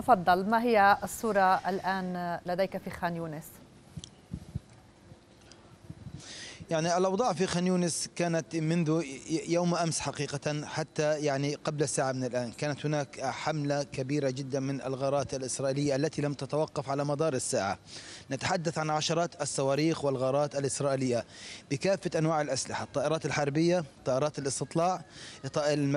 تفضل ما هي الصورة الآن لديك في خان يونس؟ يعني الأوضاع في خان يونس كانت منذ يوم أمس حقيقة حتى يعني قبل ساعة من الآن كانت هناك حملة كبيرة جدا من الغارات الإسرائيلية التي لم تتوقف على مدار الساعة نتحدث عن عشرات الصواريخ والغارات الإسرائيلية بكافة أنواع الأسلحة الطائرات الحربية طائرات الاستطلاع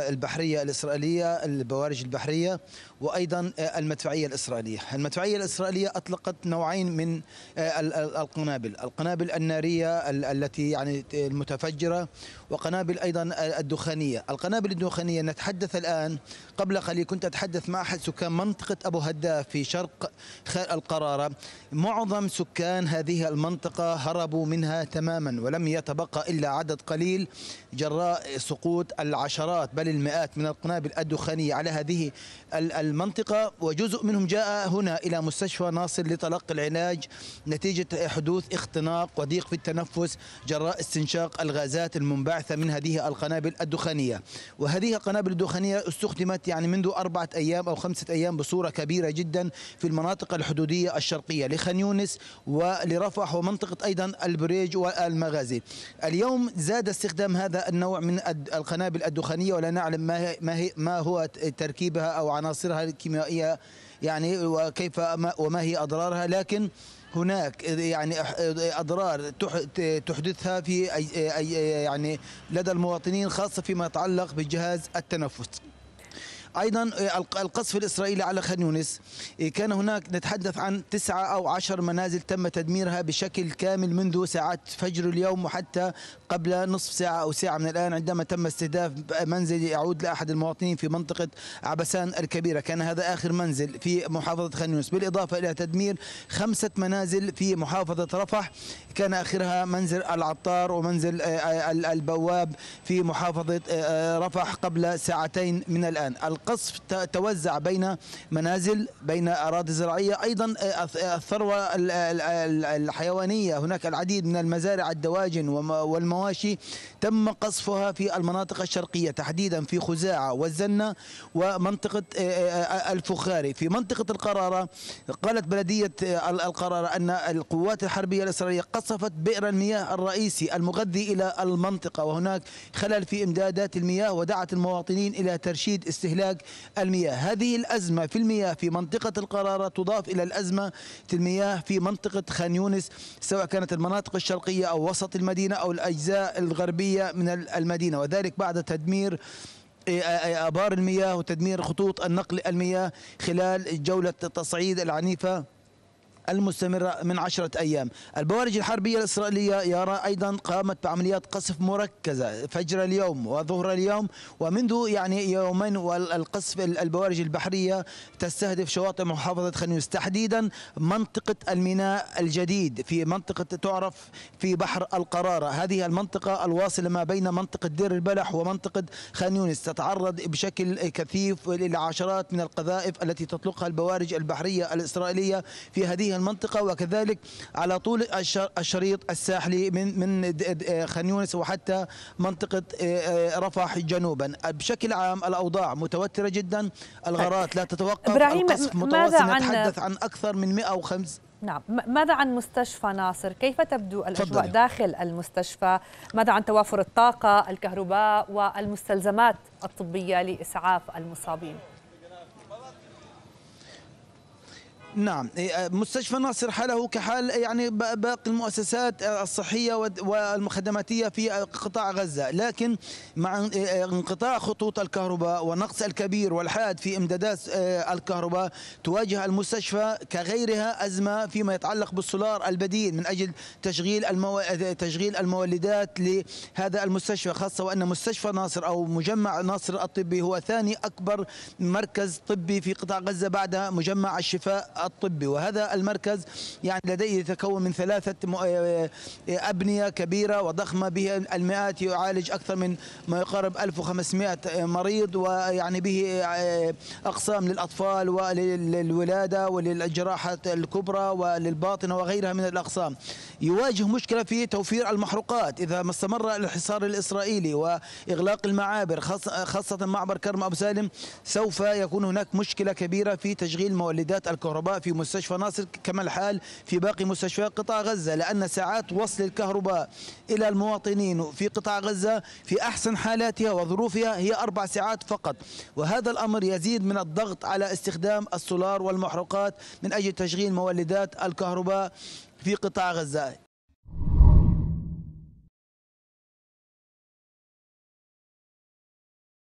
البحرية الإسرائيلية البوارج البحرية وأيضا المدفعية الإسرائيلية المدفعية الإسرائيلية أطلقت نوعين من القنابل القنابل النارية التي التي يعني المتفجرة وقنابل أيضا الدخانية القنابل الدخانية نتحدث الآن قبل قليل كنت أتحدث مع أحد سكان منطقة أبو هداف في شرق القرارة معظم سكان هذه المنطقة هربوا منها تماما ولم يتبقى إلا عدد قليل جراء سقوط العشرات بل المئات من القنابل الدخانية على هذه المنطقة وجزء منهم جاء هنا إلى مستشفى ناصر لتلقي العلاج نتيجة حدوث اختناق وضيق في التنفس جراء استنشاق الغازات المنبعثة من هذه القنابل الدخانية وهذه القنابل الدخانية استخدمت يعني منذ أربعة أيام أو خمسة أيام بصورة كبيرة جدا في المناطق الحدودية الشرقية لخان يونس ولرفح ومنطقة أيضا البريج والمغازي اليوم زاد استخدام هذا النوع من القنابل الدخانية ولا نعلم ما, ما هو تركيبها أو عناصرها الكيميائية يعني وكيف وما هي أضرارها لكن هناك يعني اضرار تحدثها في يعني لدى المواطنين خاصه فيما يتعلق بالجهاز التنفس أيضا آه، القصف الإسرائيلي على خان يونس آه، كان هناك نتحدث عن تسعة أو عشر منازل تم تدميرها بشكل كامل منذ ساعات فجر اليوم وحتى قبل نصف ساعة أو ساعة من الآن عندما تم استهداف منزل يعود لأحد المواطنين في منطقة عبسان الكبيرة كان هذا آخر منزل في محافظة خان يونس بالإضافة إلى تدمير خمسة منازل في محافظة رفح كان آخرها منزل العطار ومنزل آه، البواب في محافظة رفح قبل ساعتين من الآن قصف توزع بين منازل بين أراضي زراعية أيضا آه، آه، الثروة الحيوانية هناك العديد من المزارع الدواجن والمواشي تم قصفها في المناطق الشرقية تحديدا في خزاعة والزنة ومنطقة آه، الفخاري في منطقة القرارة قالت بلدية القرارة أن القوات الحربية الإسرائيلية قصفت بئر المياه الرئيسي المغذي إلى المنطقة وهناك خلل في إمدادات المياه ودعت المواطنين إلى ترشيد استهلاك استهلاك المياه هذه الأزمة في المياه في منطقة القرارة تضاف إلى الأزمة في المياه في منطقة خان يونس سواء كانت المناطق الشرقية أو وسط المدينة أو الأجزاء الغربية من المدينة وذلك بعد تدمير إيه، إيه، إيه، آبار المياه وتدمير خطوط النقل المياه خلال جولة التصعيد العنيفة المستمرة من عشرة أيام البوارج الحربية الإسرائيلية يرى أيضا قامت بعمليات قصف مركزة فجر اليوم وظهر اليوم ومنذ يعني يومين والقصف البوارج البحرية تستهدف شواطئ محافظة خنيوس تحديدا منطقة الميناء الجديد في منطقة تعرف في بحر القرارة هذه المنطقة الواصلة ما بين منطقة دير البلح ومنطقة خانيونس تتعرض بشكل كثيف للعشرات من القذائف التي تطلقها البوارج البحرية الإسرائيلية في هذه هذه المنطقة وكذلك على طول الشريط الساحلي من من خان يونس وحتى منطقة آه، آه، رفح جنوبا بشكل عام الأوضاع متوترة جدا الغارات لا تتوقف إبراهيم القصف متواصل نتحدث عن أكثر من 105 نعم ماذا عن مستشفى ناصر كيف تبدو الأجواء داخل المستشفى ماذا عن توافر الطاقة الكهرباء والمستلزمات الطبية لإسعاف المصابين نعم إيه، مستشفى ناصر حاله كحال يعني باقي المؤسسات الصحية والخدماتية في قطاع غزة لكن مع انقطاع خطوط الكهرباء والنقص الكبير والحاد في امدادات آه، الكهرباء تواجه المستشفى كغيرها أزمة فيما يتعلق بالسولار البديل من أجل تشغيل المو... تشغيل المولدات لهذا المستشفى خاصة وأن مستشفى ناصر أو مجمع ناصر الطبي هو ثاني أكبر مركز طبي في قطاع غزة بعد مجمع الشفاء الطبي وهذا المركز يعني لديه يتكون من ثلاثة آه، أبنية كبيرة وضخمة به المئات يعالج أكثر من ما يقارب 1500 مريض ويعني به آه، أقسام للأطفال وللولادة وللجراحة الكبرى وللباطنة وغيرها من الأقسام يواجه مشكلة في توفير المحروقات إذا ما استمر الحصار الإسرائيلي وإغلاق المعابر خاصة معبر كرم أبو سالم سوف يكون هناك مشكلة كبيرة في تشغيل مولدات الكهرباء في مستشفى ناصر كما الحال في باقي مستشفيات قطاع غزة لأن ساعات وصل الكهرباء إلى المواطنين في قطاع غزة في أحسن حالاتها وظروفها هي أربع ساعات فقط وهذا الأمر يزيد من الضغط على استخدام السولار والمحروقات من أجل تشغيل مولدات الكهرباء في قطاع غزة